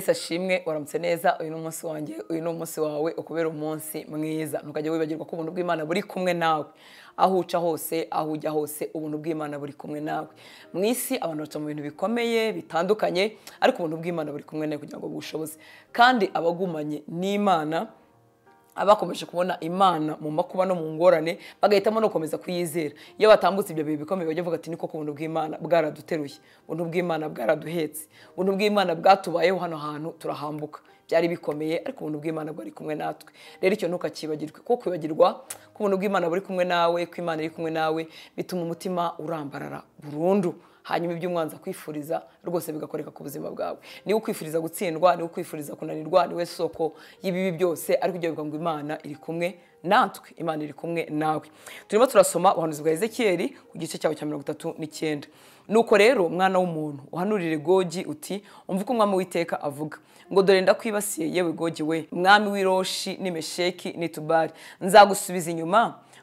ese ashimwe waramutse neza uyu ni umunsi wanjye uyu ni umunsi wawe ukubera umunsi mwiza ntukajya wibagirwa ko ubuntu bw'imana buri kumwe nawe aho uca hose aho ujya hose ubuntu bw'imana buri kumwe nawe mu isi abantu baca mu bintu bikomeye bitandukanye ariko ubuntu bw'imana buri kumwe nawe kugira ngo bushoboze kandi abagumanye n'imana abakomeje kubona imana mu makuba no mu ngorane bagahitamo no gukomeza kuyizera iyo batambutse ibyo bihe bikomeye bajya bavuga ati niko ku buntu bw'imana bwaraduteruye ubuntu bw'imana bwaraduhetse ubuntu bw'imana bwatubayeho hano hantu turahambuka byari bikomeye ariko ubuntu bw'imana bwari kumwe natwe rero icyo ntukakibagirwe kuko kwibagirwa ko ubuntu bw'imana buri kumwe nawe ko imana iri kumwe nawe bituma umutima urambarara burundu hanyuma ibyo umwanza kwifuriza rwose bigakoreka ku buzima bwawe niba ukwifuriza gutsindwa niba ukwifuriza kunanirwa niwe soko y'ibibi byose ariko ibyo bivuga ngo imana iri kumwe natwe imana iri kumwe nawe turimo turasoma ubuhanuzi bwa ezekiyeri ku gice cyawe cya mirongo itatu n'icyenda nuko rero mwana w'umuntu uhanurire gogi uti umva uko umwami w'iteka avuga ngo dore ndakwibasiye yewe gogi we mwami w'iroshi n'imesheki n'itubari nzagusubiza inyuma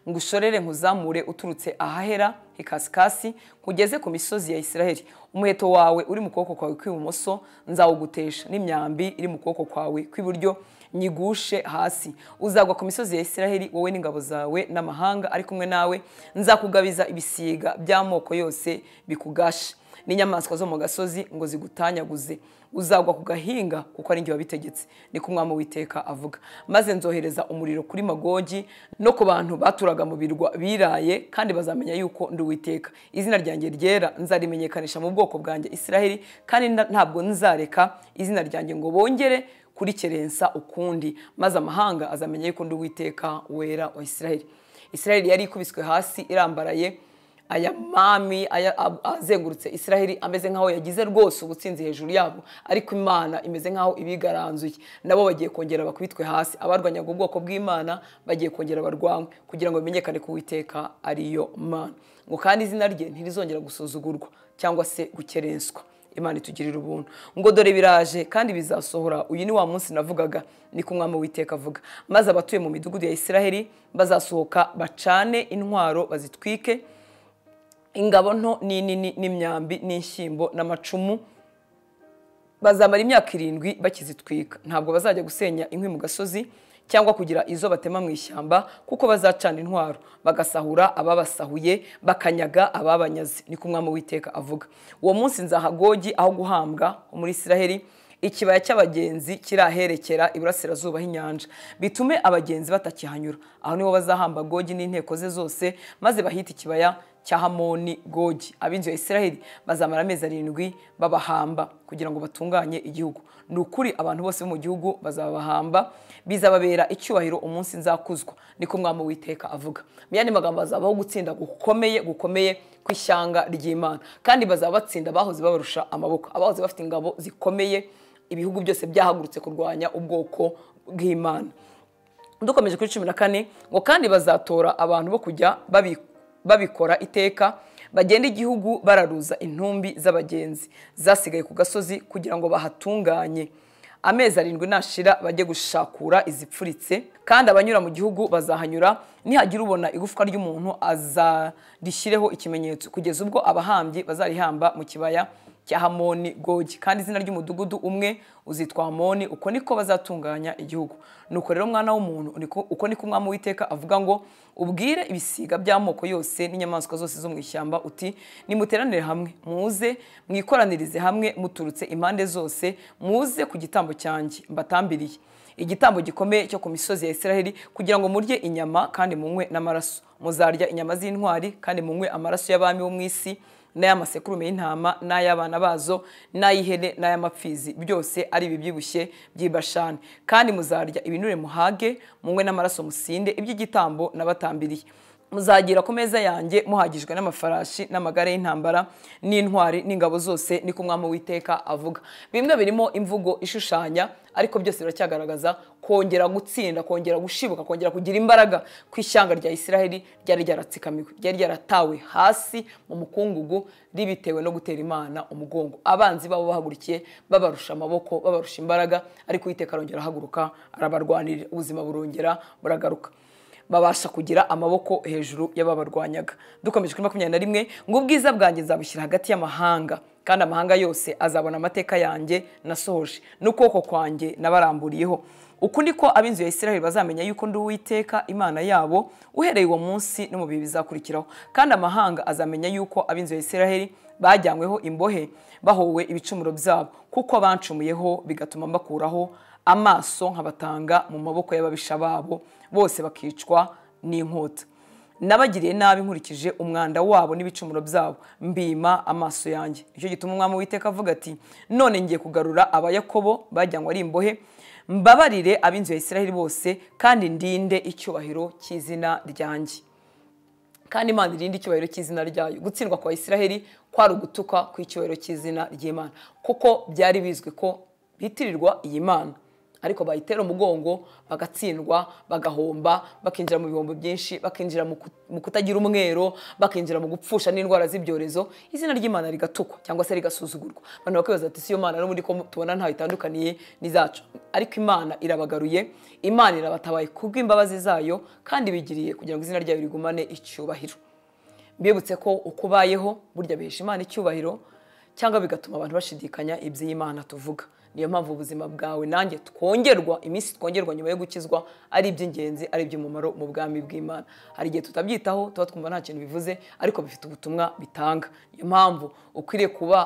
ngo ushorere nkuzamure uturutse ahahera hikasikasi nkugeze ku misozi ya isiraheli umuheto wawe uri mu kuboko kwawe kw'ibumoso nzawugutesha n'imyambi iri mu kuboko kwawe kw'iburyo nyigushe hasi uzagwa ku misozi ya isiraheli wowe n'ingabo zawe n'amahanga ari kumwe nawe nzakugabiza ibisiga by'amoko yose bikugashe n'inyamaswa zo mu gasozi ngo zigutanyaguze uzagwa ku gahinga kuko ari njye wabitegetse ni ko umwami witeka avuga maze nzohereza umuriro kuri magogi no ku bantu baturaga mu birwa biraye kandi bazamenya yuko ndi uwiteka izina ryanjye ryera nzarimenyekanisha mu bwoko bwanjye israheli kandi ntabwo nzareka izina ryanjye ngo bongere kuri kerensa ukundi maze amahanga azamenya yuko undi witeka wera wa israel israel yari ikubiswe hasi irambaraye aya mami azengurutse israel ameze nk'aho yagize rwose ubutsinzi hejuru yabo ariko imana imeze nk'aho ibigaranzuye nabo bagiye kongera bakubitwe hasi abarwanyaga ubwoko bw'imana bagiye kongera barwanywe kugira ngo bimenyekane ko uwiteka ariyo mana ngo kandi izina rye ntirizongera gusuzugurwa cyangwa se gukerenswa imana itugirira ubuntu ngo dore biraje kandi bizasohora uyu ni wa munsi navugaga ni ku mwami w'iteka avuga maze abatuye mu midugudu ya isiraheli bazasohoka bacane intwaro bazitwike ingabo nto n'inini n'imyambi n'inshyimbo n'amacumu bazamara imyaka irindwi bakizitwika ntabwo bazajya gusenya inkwi mu gasozi cyangwa kugira izo batema mu ishyamba kuko bazacana intwaro bagasahura ababasahuye bakanyaga ababanyaze ni ko umwami witeka avuga uwo munsi nzahagogi aho guhambwa muri israheli ikibaya cy'abagenzi kiraherekera iburasirazuba h'inyanja bitume abagenzi batakihanyura aho niho bazahamba gogi n'inteko ze zose maze bahita ikibaya cya hamoni gogi ab'inzu ya israheli bazamara amezi arindwi babahamba kugira ngo batunganye igihugu ni ukuri abantu bose bo mu gihugu bazabahamba bizababera icyubahiro umunsi nzakuzwa ni ko umwami witeka avuga mu magambo hazabaho gutsinda gukomeye gukomeye ishyanga ry'imana kandi bazaba batsinda abahoze babarusha amaboko abahoze bafite ingabo zikomeye ibihugu byose byahagurutse kurwanya ubwoko bw'imana dukomeje kuri cumi na kane ngo kandi bazatora abantu bo kujya babikwa babikora iteka bagenda igihugu bararuza intumbi z'abagenzi zasigaye ku gasozi kugira ngo bahatunganye amezi arindwi nashira bajye gushakura izipfuritse kandi abanyura mu gihugu bazahanyura nihagira ubona igufwa ry'umuntu azarishyireho ikimenyetso kugeza ubwo abahambyi bazarihamba mu kibaya cya hamoni gogi kandi izina ry'umudugudu umwe uzitwa hamoni uko niko bazatunganya igihugu nuko rero umwana w'umuntu uko niko umwami w'iteka avuga ngo ubwire ibisiga by'amoko yose n'inyamaswa zose zo mu ishyamba uti nimuteranire hamwe muze mwikoranyirize hamwe muturutse impande zose muze ku gitambo cyanjye mbatambiriye igitambo gikomeye cyo ku misozi ya Israheli kugira ngo murye inyama kandi munywe n'amaraso muzarya inyama z'intwari kandi munywe amaraso y'abami bo mu isi n'ay'amasekurume y'intama n'ay'abana bazo n'ay'ihene n'ay'amapfizi byose ari ibibyibushye by'ibashani kandi muzarya ibinure muhage munywe n'amaraso musinde iby'igitambo nabatambiriye muzagira ku meza yanjye muhagijwe n'amafarashi n'amagare y'intambara n'intwari n'ingabo zose niko umwami witeka avuga bimwe birimo imvugo ishushanya ariko byose biracyagaragaza kongera gutsinda kongera gushibuka kongera kugira imbaraga ku ishyanga rya isiraheli ryari ryaratsikamiwe ryari ryaratawe hasi mu mukungugu ribitewe no gutera imana umugongo abanzi babo bahagurikiye babarusha amaboko babarusha imbaraga ariko uwiteka arongera ahaguruka arabarwanira ubuzima burongera buragaruka babasha kugira amaboko hejuru y'ababarwanyaga dukomeje kuri makumyabiri na rimwe ngo ubwiza bwanjye nzabushyira hagati y'amahanga kandi amahanga yose azabona amateka yanjye nasohoje n'ukuboko kwanjye nabaramburiyeho uku ko ab'inzu ya Israel bazamenya yuko ndi uwiteka imana yabo uhereye uwo munsi no mu bihe bizakurikiraho kandi amahanga azamenya yuko ab'inzu ya Israel bajyanyweho imbohe bahowe ibicumuro byabo kuko bancumuyeho bigatuma mbakuraho amaso nkabatanga mu maboko y'ababisha babo bose bakicwa n'inkota nabagiriye nabi nkurikije umwanda wabo n'ibicumuro byabo mbima amaso yanjye nicyo gituma umwami witeka avuga ati none ngiye kugarura abayakobo bajyanywe ari imbohe mbabarire ab'inzu ya Isiraheli bose kandi ndinde icyubahiro cy'izina ryanjye kandi imana irinde icyubahiro cy'izina ryayo gutsindwa kwa Isiraheli kwari ugutuka ku icyubahiro cy'izina ry'imana kuko byari bizwi ko bitirirwa iyi mana ariko bayitera umugongo bagatsindwa bagahomba bakinjira mu bihombo byinshi bakinjira mu kutagira umwero bakinjira mu gupfusha n'indwara z'ibyorezo izina ry'imana rigatukwa cyangwa se rigasuzugurwa abantu bakibaza ati siyo mana n'ubundi ko tubona ntaho itandukaniye n'izacu ariko imana irabagaruye imana irabatabaye bw’imbabazi zayo kandi bigiriye kugira ngo izina ryayo rigumane icyubahiro mbibutse ko uko ubayeho burya bihesha imana icyubahiro cyangwa bigatuma abantu bashidikanya iby'imana tuvuga niyo mpamvu ubuzima bwawe nanjye twongerwa iminsi twongerwa nyuma yo gukizwa ari iby'ingenzi ari iby'umumaro mu bwami bw'imana hari igihe tutabyitaho tuba twumva nta kintu bivuze ariko bifite ubutumwa bitanga niyo mpamvu ukwiriye kuba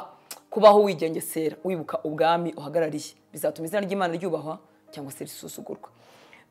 kubaho wigengesera wibuka ubwami uhagarariye bizatuma izina ry'imana ryubahwa cyangwa se risusugurwa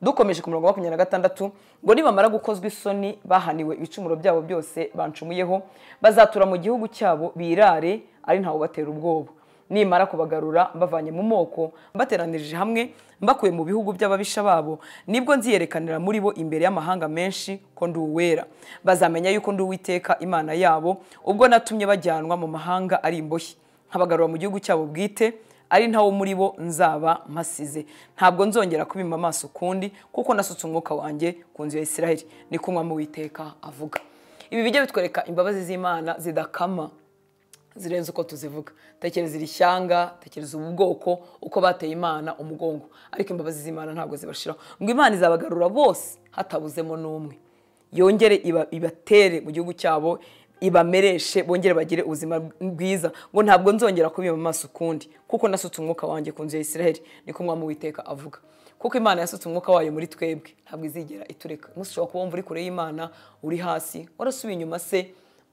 dukomeje ku murongo wa makumyabiri na gatandatu ngo nibamara gukozwa isoni bahaniwe ibicumuro byabo byose bancumuyeho bazatura mu gihugu cyabo birare ari ntawe ubatera ubwoba nimara kubagarura mbavanye mu moko mbateranirije hamwe mbakuye mu bihugu by'ababisha babo nibwo nziyerekanira muri bo imbere y'amahanga menshi ko ndi uwera bazamenya yuko ndi uwiteka imana yabo ubwo natumye bajyanwa mu mahanga ari imboshyi nkabagarura mu gihugu cyabo bwite ari ntawo muri bo nzaba mpasize ntabwo nzongera kubima amaso ukundi kuko nasutse umwuka wanjye ku nzu ya israheli ni kumwe mu witeka avuga ibi bijya bitwereka imbabazi z'imana zidakama zirenze uko tuzivuga tekereza iri shyanga tekereza ubu bwoko uko bateye imana umugongo ariko imbabazi z'imana ntabwo zibashiraho ngo imana izabagarura bose hatabuzemo n'umwe yongere ibatere mu gihugu cyabo ibamereshe bongere bagire ubuzima bwiza ngo ntabwo nzongera kubiba amaso ukundi kuko nasutse umwuka wanjye ku nzu ya israel niko umwami witeka avuga kuko imana yasutse umwuka wayo muri twebwe ntabwo izigera itureka umunsi ushobora kuba wumva uri kure y'imana uri hasi warasubiye inyuma se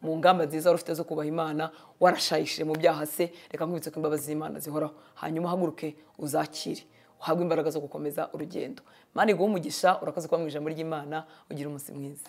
mu ngamba nziza wari ufite zo kubaha imana warashayishije mu byaha se reka nkwibutse ko imbabazi z'imana zihoraho hanyuma uhaguruke uzakire uhabwe imbaraga zo gukomeza urugendo mani guha umugisha urakoze kuba mu ijambo ry'imana ugira umunsi mwiza